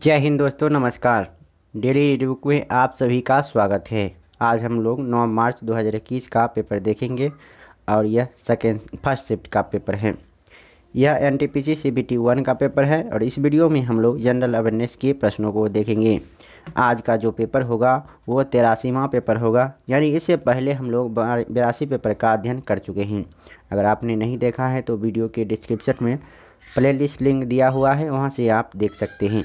जय हिंद दोस्तों नमस्कार डेली रिव्यूक में आप सभी का स्वागत है आज हम लोग 9 मार्च 2021 का पेपर देखेंगे और यह सेकेंड फर्स्ट शिफ्ट का पेपर है यह N T P C C B T one का पेपर है और इस वीडियो में हम लोग जनरल अवेयरनेस के प्रश्नों को देखेंगे आज का जो पेपर होगा वो तेरासीवा पेपर होगा यानी इससे पहले हम लोग बिरासी पेपर का अध्ययन कर चुके हैं अगर आपने नहीं देखा है तो वीडियो के डिस्क्रिप्शन में प्लेलिस्ट लिंक दिया हुआ है वहाँ से आप देख सकते हैं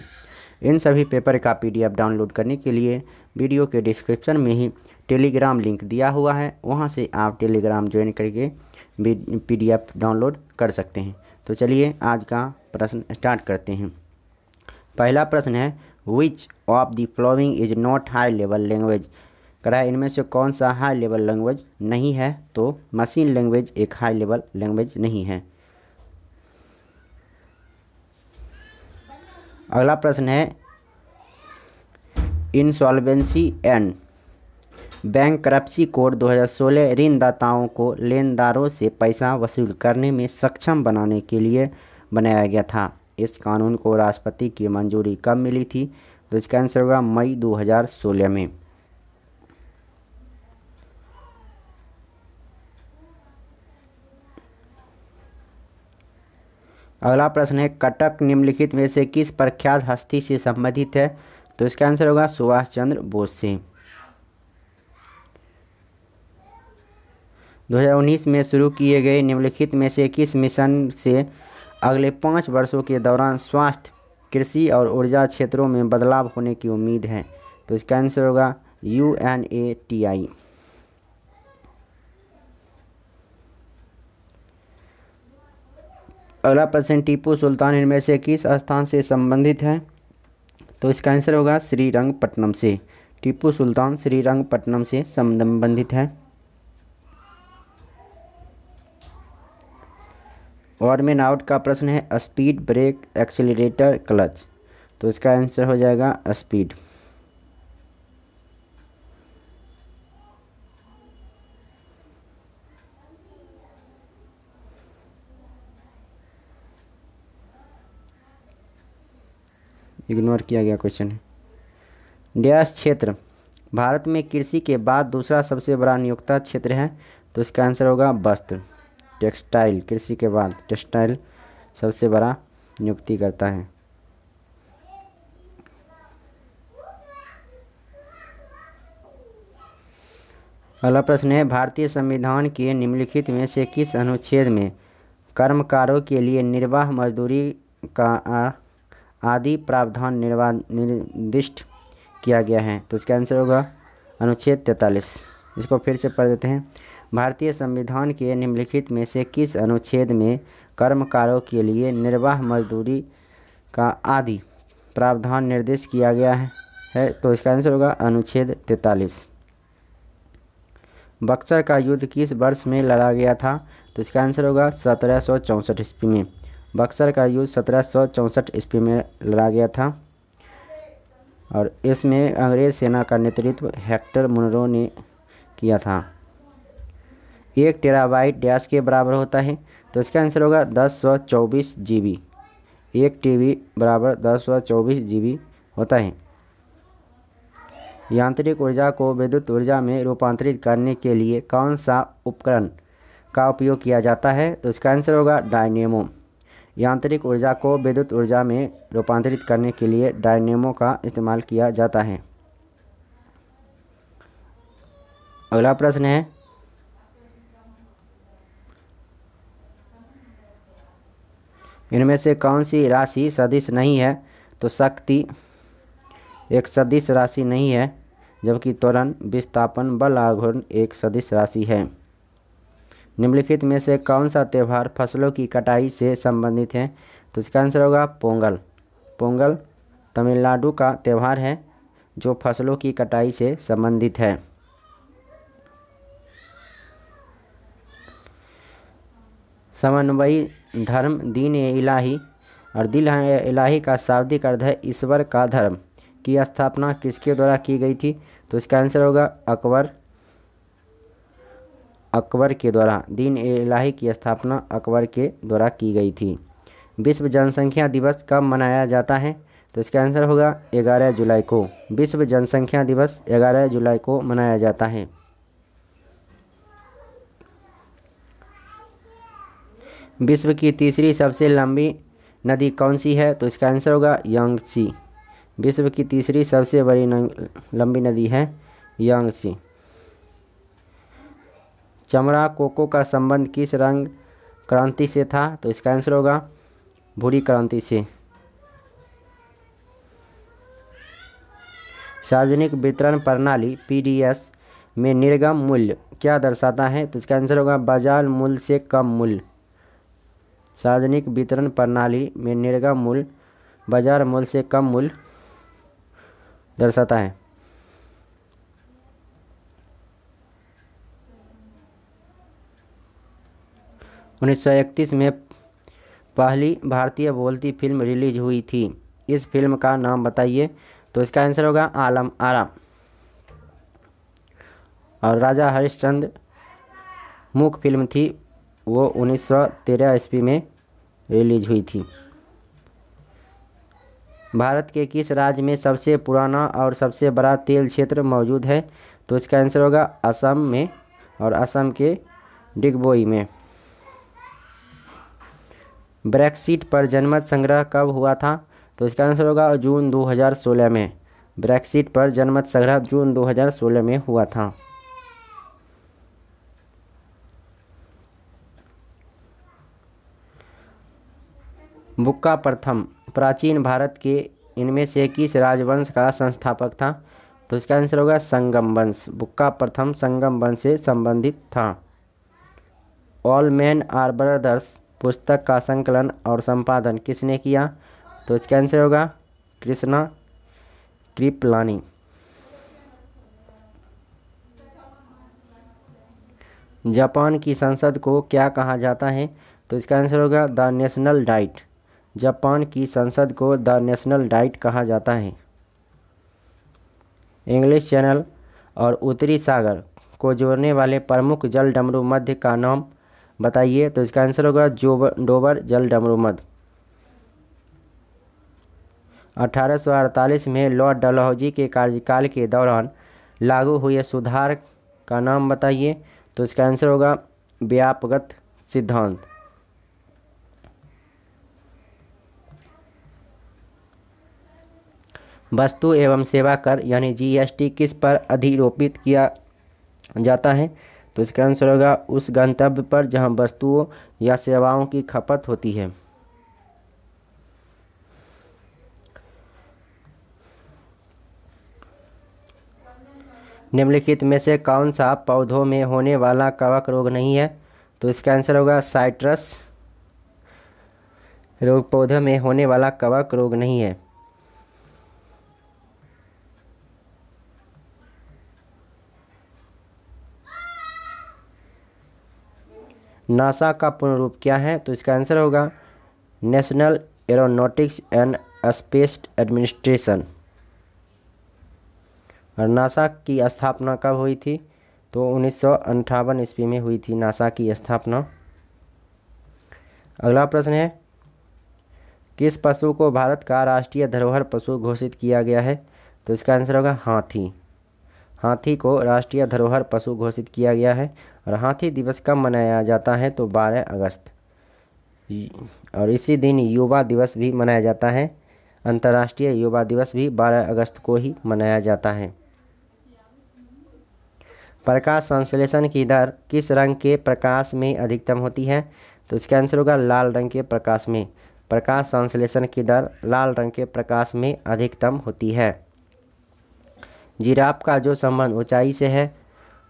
इन सभी पेपर का पीडीएफ डाउनलोड करने के लिए वीडियो के डिस्क्रिप्शन में ही टेलीग्राम लिंक दिया हुआ है वहाँ से आप टेलीग्राम ज्वाइन करके पीडीएफ डाउनलोड कर सकते हैं तो चलिए आज का प्रश्न स्टार्ट करते हैं पहला प्रश्न है which of the following is not high level language करा है इनमें से कौन सा हाई लेवल लैंग्वेज नहीं है तो मशीन लैंग्वेज एक हाई लेवल लैंग्वेज नहीं है अगला प्रश्न है insolvency and bankruptcy code 2016 ऋणदाताओं को लेनदारों से पैसा वसूल करने में सक्षम बनाने के लिए बनाया गया था इस कानून को राष्ट्रपति की मंजूरी कब मिली थी तो इसका आंसर होगा मई 2016 में अगला प्रश्न है कटक निम्नलिखित में से किस प्रख्यात हस्ती से संबंधित है तो इसका आंसर होगा सुभाष चंद्र बोस से 2019 में शुरू किए गए निम्नलिखित में से किस मिशन से अगले पाँच वर्षों के दौरान स्वास्थ्य कृषि और ऊर्जा क्षेत्रों में बदलाव होने की उम्मीद है तो इसका आंसर होगा U N A T I अगला प्रश्न टीपू सुल्तान इनमें से किस स्थान से संबंधित है तो इसका आंसर होगा श्रीरंगपट्टनम से टीपू सुल्तान श्रीरंगपट्टनम से संबंधित है और मेन आउट का प्रश्न है स्पीड ब्रेक एक्सीटर क्लच तो इसका आंसर हो जाएगा स्पीड इग्नोर किया गया क्वेश्चन है डैश क्षेत्र भारत में कृषि के बाद दूसरा सबसे बड़ा नियोक्ता क्षेत्र है तो इसका आंसर होगा वस्त्र टेक्सटाइल कृषि के बाद टेक्सटाइल सबसे बड़ा नियुक्ति करता है अगला प्रश्न है भारतीय संविधान के निम्नलिखित में से किस अनुच्छेद में कर्मकारों के लिए निर्वाह मजदूरी का आदि प्रावधान निर्वा निर्दिष्ट किया गया है तो इसका आंसर होगा अनुच्छेद तैंतालीस इसको फिर से पढ़ देते हैं भारतीय संविधान के निम्नलिखित में से किस अनुच्छेद में कर्मकारों के लिए निर्वाह मजदूरी का आदि प्रावधान निर्देश किया गया है, है तो इसका आंसर होगा अनुच्छेद तैतालीस बक्सर का युद्ध किस वर्ष में लड़ा गया था तो इसका आंसर होगा सत्रह सौ चौंसठ ईस्वी में बक्सर का युद्ध सत्रह सौ चौंसठ ईस्वी में लड़ा गया था और इसमें अंग्रेज सेना का नेतृत्व हेक्टर मुनरो ने किया था एक टेराबाइट डैश के बराबर होता है तो इसका आंसर होगा दस सौ चौबीस जी बी एक टी बी बराबर दस सौ चौबीस जी बी होता है यांत्रिक ऊर्जा को विद्युत ऊर्जा में रूपांतरित करने के लिए कौन सा उपकरण का उपयोग किया जाता है तो इसका आंसर होगा डायनेमो यांत्रिक ऊर्जा को विद्युत ऊर्जा में रूपांतरित करने के लिए डायनेमो का इस्तेमाल किया जाता है अगला प्रश्न है इनमें से कौन सी राशि सदिश नहीं है तो शक्ति एक सदिश राशि नहीं है जबकि त्वरण विस्थापन बल आघूर्ण एक सदिश राशि है निम्नलिखित में से कौन सा त्यौहार फसलों की कटाई से संबंधित है तो इसका आंसर होगा पोंगल पोंगल तमिलनाडु का त्यौहार है जो फसलों की कटाई से संबंधित है समन्वयी धर्म दीन ए इलाही और दिल है इलाही का शाब्दिक अर्थ है ईश्वर का धर्म की स्थापना किसके द्वारा की गई थी तो इसका आंसर होगा अकबर अकबर के द्वारा दीन इलाही की स्थापना अकबर के द्वारा की गई थी विश्व जनसंख्या दिवस कब मनाया जाता है तो इसका आंसर होगा 11 जुलाई को विश्व जनसंख्या दिवस 11 जुलाई को मनाया जाता है विश्व की तीसरी सबसे लंबी नदी कौन सी है तो इसका आंसर होगा यांगसी विश्व की तीसरी सबसे बड़ी लंबी नदी है यांगसी चमड़ा कोको का संबंध किस रंग क्रांति से था तो इसका आंसर होगा भूरी क्रांति से सार्वजनिक वितरण प्रणाली पी में निर्गम मूल्य क्या दर्शाता है तो इसका आंसर होगा बाजार मूल्य से कम मूल्य सार्वजनिक वितरण प्रणाली में निर्गम मूल्य बाजार मूल्य से कम मूल्य दर्शाता है उन्नीस में पहली भारतीय बोलती फिल्म रिलीज हुई थी इस फिल्म का नाम बताइए तो इसका आंसर होगा आलम आरा और राजा हरिश्चंद्र मुख फिल्म थी वो 1913 ईस्वी में रिलीज हुई थी भारत के किस राज्य में सबसे पुराना और सबसे बड़ा तेल क्षेत्र मौजूद है तो इसका आंसर होगा असम में और असम के डिगबोई में ब्रेक्सिट पर जनमत संग्रह कब हुआ था तो इसका आंसर होगा जून 2016 में ब्रेक्सिट पर जनमत संग्रह जून 2016 में हुआ था बुक्का प्रथम प्राचीन भारत के इनमें से किस राजवंश का संस्थापक था तो इसका आंसर होगा संगम वंश बुक्का प्रथम संगम वंश से संबंधित था ऑल मैन आर ब्रदर्स पुस्तक का संकलन और संपादन किसने किया तो इसका आंसर होगा कृष्णा कृपलानी जापान की संसद को क्या कहा जाता है तो इसका आंसर होगा द नेशनल डाइट जापान की संसद को द नेशनल डाइट कहा जाता है इंग्लिश चैनल और उत्तरी सागर को जोड़ने वाले प्रमुख जल डमरू मध्य का नाम बताइए तो इसका आंसर होगा जोबर डोबर जल डमरुमद 1848 में लॉर्ड डलहौजी के कार्यकाल के दौरान लागू हुए सुधार का नाम बताइए तो इसका आंसर होगा व्यापगत सिद्धांत वस्तु एवं सेवा कर यानी जीएसटी किस पर अधिरोपित किया जाता है तो इसका आंसर होगा उस गंतव्य पर जहां वस्तुओं या सेवाओं की खपत होती है निम्नलिखित में से कौन सा पौधों में होने वाला कवक रोग नहीं है तो इसका आंसर होगा साइट्रस रोग पौधों में होने वाला कवक रोग नहीं है नासा का पूर्ण रूप क्या है तो इसका आंसर होगा national aeronautics and space administration और नासा की स्थापना कब हुई थी तो उन्नीस सौ ईस्वी में हुई थी नासा की स्थापना अगला प्रश्न है किस पशु को भारत का राष्ट्रीय धरोहर पशु घोषित किया गया है तो इसका आंसर होगा हाथी हाथी को राष्ट्रीय धरोहर पशु घोषित किया गया है और हाथी दिवस कब मनाया जाता है तो 12 अगस्त और इसी दिन युवा दिवस भी मनाया जाता है अंतर्राष्ट्रीय युवा दिवस भी 12 अगस्त को ही मनाया जाता है प्रकाश संश्लेषण की दर किस रंग के प्रकाश में अधिकतम होती है तो इसका आंसर होगा लाल रंग के प्रकाश में प्रकाश संश्लेषण की दर लाल रंग के प्रकाश में अधिकतम होती है जिराफ का जो संबंध ऊंचाई से है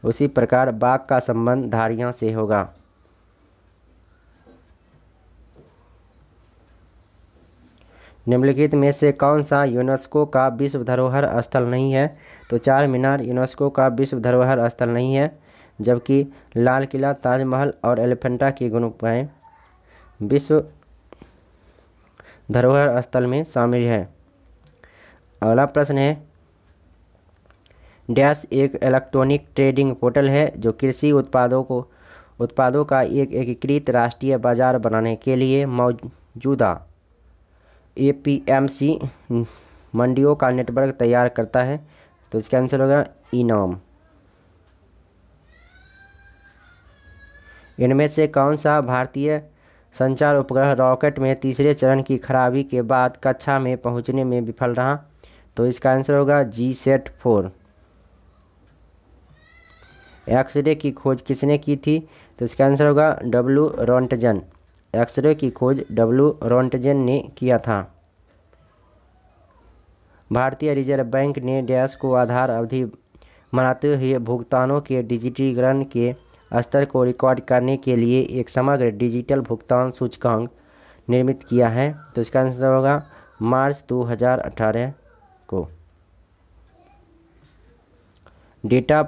उसी प्रकार बाघ का संबंध धारियों से होगा निम्नलिखित में से कौन सा यूनेस्को का विश्व धरोहर स्थल नहीं है तो चार मीनार यूनेस्को का विश्व धरोहर स्थल नहीं है जबकि लाल किला ताजमहल और एलिफेंटा की गुणपाएँ विश्व धरोहर स्थल में शामिल है अगला प्रश्न है डैश एक इलेक्ट्रॉनिक ट्रेडिंग पोर्टल है जो कृषि उत्पादों को उत्पादों का एक एकीकृत राष्ट्रीय बाजार बनाने के लिए मौजूदा एपीएमसी मंडियों का नेटवर्क तैयार करता है तो इसका आंसर होगा इनाम इनमें से कौन सा भारतीय संचार उपग्रह रॉकेट में तीसरे चरण की खराबी के बाद कक्षा में पहुंचने में विफल रहा तो इसका आंसर होगा जी सेट फोर एक्सरे की खोज किसने की थी तो इसका आंसर होगा डब्लू रोंटजन एक्सरे की खोज डब्लू रोंटजन ने किया था भारतीय रिजर्व बैंक ने डैश को आधार अवधि मनाते हुए भुगतानों के डिजिटीकरण के स्तर को रिकॉर्ड करने के लिए एक समग्र डिजिटल भुगतान सूचकांक निर्मित किया है तो इसका आंसर होगा मार्च 2018 को डेटा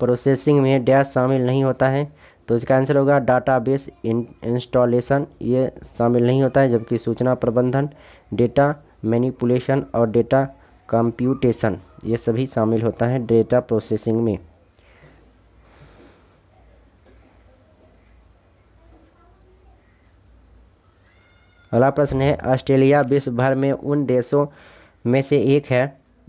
प्रोसेसिंग में डैश शामिल नहीं होता है तो इसका आंसर होगा डाटाबेस इंस्टॉलेशन ये शामिल नहीं होता है जबकि सूचना प्रबंधन डेटा मैनिपुलेशन और डेटा कंप्यूटेशन ये सभी शामिल होता है डेटा प्रोसेसिंग में अगला प्रश्न है ऑस्ट्रेलिया विश्व भर में उन देशों में से एक है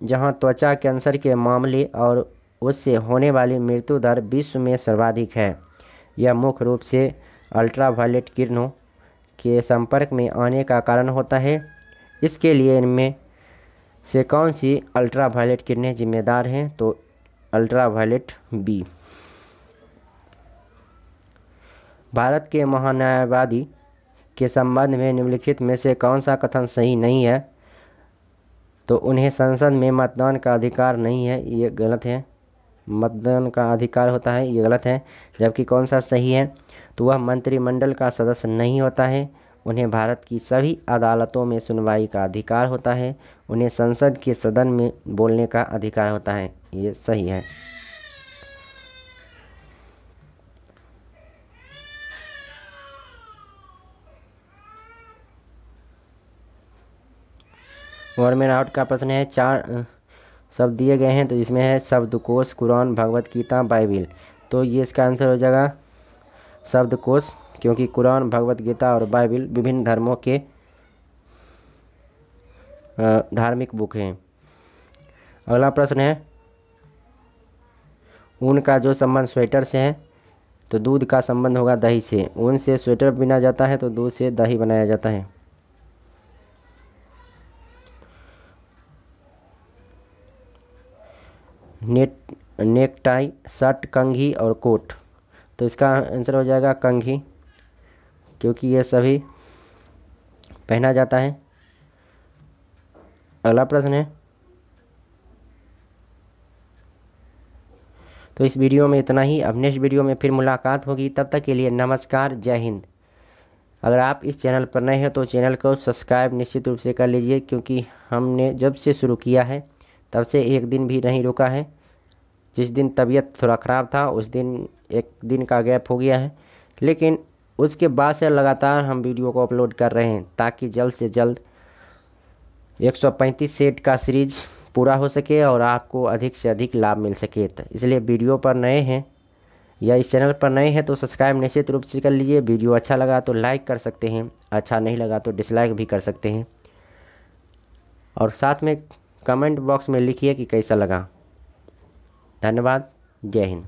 जहां त्वचा कैंसर के मामले और उससे होने वाली मृत्यु दर विश्व में सर्वाधिक है यह मुख्य रूप से अल्ट्रावायलेट किरणों के संपर्क में आने का कारण होता है इसके लिए इनमें से कौन सी अल्ट्रावायलेट किरणें जिम्मेदार हैं तो अल्ट्रावायलेट बी भारत के महान्यायवादी के संबंध में निम्नलिखित में से कौन सा कथन सही नहीं है तो उन्हें संसद में मतदान का अधिकार नहीं है ये गलत है मतदान का अधिकार होता है ये गलत है जबकि कौन सा सही है तो वह मंत्रिमंडल का सदस्य नहीं होता है उन्हें भारत की सभी अदालतों में सुनवाई का अधिकार होता है उन्हें संसद के सदन में बोलने का अधिकार होता है ये सही है गवर्नमेंट आउट का प्रश्न है चार शब्द दिए गए हैं तो इसमें है शब्दकोश कुरान भगवत गीता बाइबिल तो ये इसका आंसर हो जाएगा शब्दकोश क्योंकि कुरान भगवत गीता और बाइबिल विभिन्न धर्मों के धार्मिक बुक हैं अगला प्रश्न है ऊन का जो संबंध स्वेटर से है तो दूध का संबंध होगा दही से ऊन से स्वेटर बिना जाता है तो दूध से दही बनाया जाता है नेट नेक टाई शर्ट कंघी और कोट तो इसका आंसर हो जाएगा कंघी क्योंकि ये सभी पहना जाता है अगला प्रश्न है तो इस वीडियो में इतना ही अब नेक्स्ट वीडियो में फिर मुलाकात होगी तब तक के लिए नमस्कार जय हिंद अगर आप इस चैनल पर नए हैं तो चैनल को सब्सक्राइब निश्चित रूप से कर लीजिए क्योंकि हमने जब से शुरू किया है तब से एक दिन भी नहीं रुका है जिस दिन तबीयत थोड़ा ख़राब था उस दिन एक दिन का गैप हो गया है लेकिन उसके बाद से लगातार हम वीडियो को अपलोड कर रहे हैं ताकि जल्द से जल्द 135 सेट का सीरीज पूरा हो सके और आपको अधिक से अधिक लाभ मिल सके तो इसलिए वीडियो पर नए हैं या इस चैनल पर नए हैं तो सब्सक्राइब निश्चित रूप से कर लीजिए वीडियो अच्छा लगा तो लाइक कर सकते हैं अच्छा नहीं लगा तो डिसलाइक भी कर सकते हैं और साथ में कमेंट बॉक्स में लिखिए कि कैसा लगा धन्यवाद जय हिंद